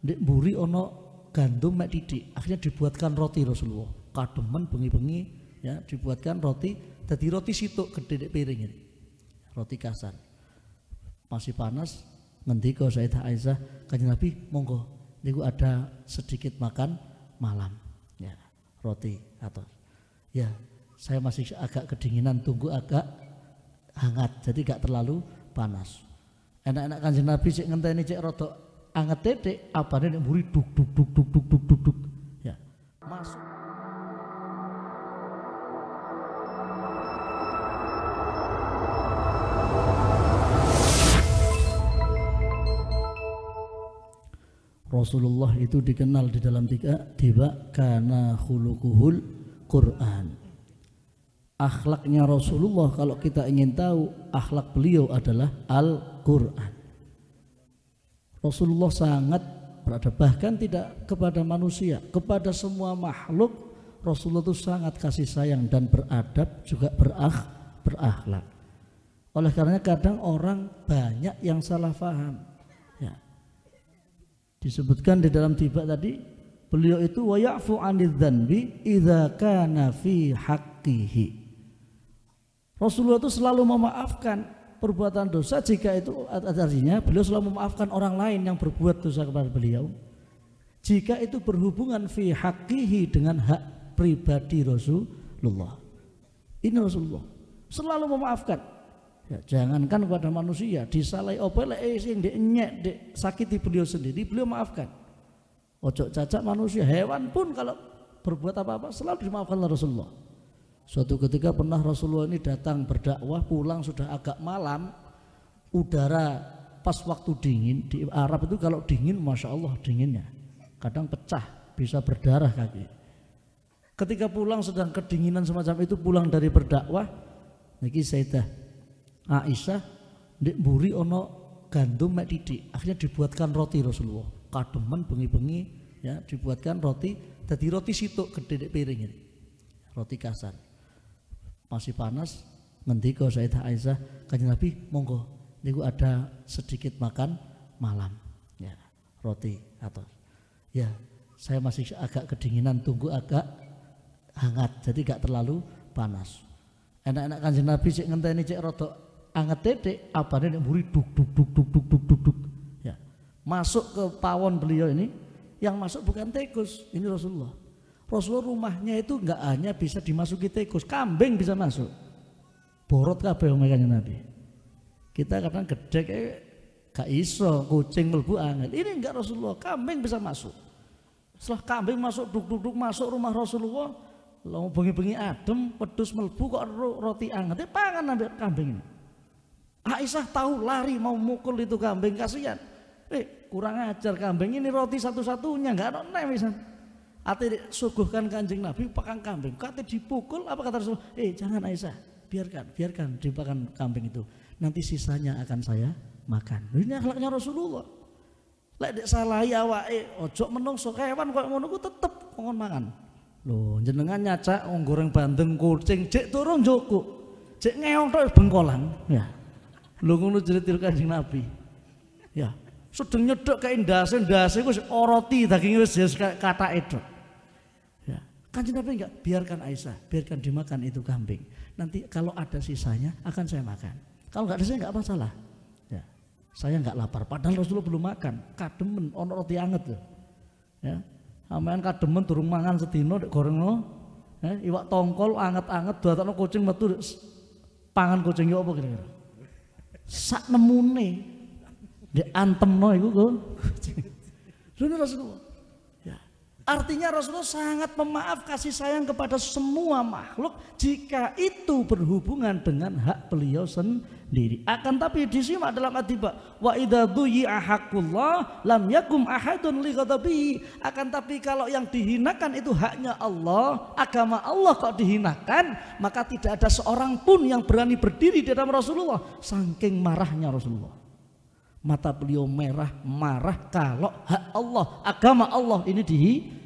Dek buri ono gandum mek didik. Akhirnya dibuatkan roti Rasulullah. Kademen bengi-bengi ya dibuatkan roti. Jadi roti situ gede dek piring ini. Roti kasar. Masih panas. nanti saya tak Aisyah kanjeng Nabi monggo niku ada sedikit makan malam ya roti atau ya saya masih agak kedinginan tunggu agak hangat jadi gak terlalu panas enak-enak kanjeng Nabi cek ngenteni cek rotok anget titik abane nek Buri duk duk duk duk duk duk duk, duk. ya masuk Rasulullah itu dikenal di dalam tiga tiba karena hulukuhul Quran. Akhlaknya Rasulullah kalau kita ingin tahu akhlak beliau adalah Al-Quran. Rasulullah sangat berada bahkan tidak kepada manusia, kepada semua makhluk Rasulullah itu sangat kasih sayang dan beradab juga berakh berakhlak. Oleh karenanya kadang orang banyak yang salah faham. Ya. Disebutkan di dalam tiba tadi beliau itu wa ya'fu 'anil idza kana fi haqqihi. Rasulullah itu selalu memaafkan perbuatan dosa jika itu artinya beliau selalu memaafkan orang lain yang berbuat dosa kepada beliau jika itu berhubungan fi hakihi dengan hak pribadi Rasulullah ini Rasulullah selalu memaafkan ya, jangankan kepada manusia disalai opele eh sing dek nyek sakiti beliau sendiri beliau maafkan ojo cacat manusia hewan pun kalau berbuat apa-apa selalu dimaafkan oleh Rasulullah Suatu ketika pernah Rasulullah ini datang berdakwah pulang sudah agak malam udara pas waktu dingin di Arab itu kalau dingin masya Allah dinginnya kadang pecah bisa berdarah kaki ketika pulang sedang kedinginan semacam itu pulang dari berdakwah lagi Sayyidah Aisyah di buri ono gandum mek akhirnya dibuatkan roti Rasulullah Kademan, bengi-bengi ya dibuatkan roti jadi roti situ gede piring ini roti kasar masih panas ngendika Sayyidah Aisyah kanjeng Nabi monggo niku ada sedikit makan malam ya roti atau ya saya masih agak kedinginan tunggu agak hangat jadi gak terlalu panas enak-enak kanjeng Nabi cek ngenteni cek rotok anget tete apa nih muri duk duk duk duk duk duk duk duk ya masuk ke pawon beliau ini yang masuk bukan tikus ini Rasulullah Rasulullah rumahnya itu nggak hanya bisa dimasuki tikus, kambing bisa masuk. Borot kabeh omekane Nabi. Kita kadang gede kayak eh, gak iso kucing melbu angin. Ini enggak Rasulullah, kambing bisa masuk. Setelah kambing masuk duduk-duduk masuk rumah Rasulullah, lalu bengi-bengi adem, pedus melbu kok roti anget, eh, pangan nabi kambing ini. Aisyah tahu lari mau mukul itu kambing kasihan. Eh, kurang ajar kambing ini roti satu-satunya nggak ada misalnya. Ate suguhkan kanjeng Nabi pakan kambing. Kate dipukul apa kata Rasul? Eh jangan Aisyah, biarkan, biarkan dipakan kambing itu. Nanti sisanya akan saya makan. Ini akhlaknya Rasulullah. Lek dek wa eh ojo menungso kewan kok mau nunggu tetep pengen makan. Lo jenengan nyaca, ong goreng bandeng kucing cek turun joko, Cek ngeong tuh bengkolan, ya. lo ngono jeritil Kanjeng Nabi. Ya, sedeng nyedok kayak ndase ndase ku oroti daging, daginge wis kata Kanjeng Nabi enggak, biarkan Aisyah, biarkan dimakan itu kambing. Nanti kalau ada sisanya akan saya makan. Kalau nggak ada saya nggak masalah. Ya. Saya nggak lapar. Padahal Rasulullah belum makan. Kademen, ono roti anget Ya. Aman kademen turun mangan setino goreng lo. Ya. Iwak tongkol anget-anget dua tanah kucing metu pangan kucingnya apa kira-kira. Sak nemune di antem no itu Rasulullah Artinya Rasulullah sangat memaaf kasih sayang kepada semua makhluk jika itu berhubungan dengan hak beliau sendiri. Akan tapi disimak dalam adiba wa idza lam yakum ahadun li Akan tapi kalau yang dihinakan itu haknya Allah, agama Allah kok dihinakan, maka tidak ada seorang pun yang berani berdiri di dalam Rasulullah saking marahnya Rasulullah. Mata beliau merah marah kalau hak Allah, agama Allah ini di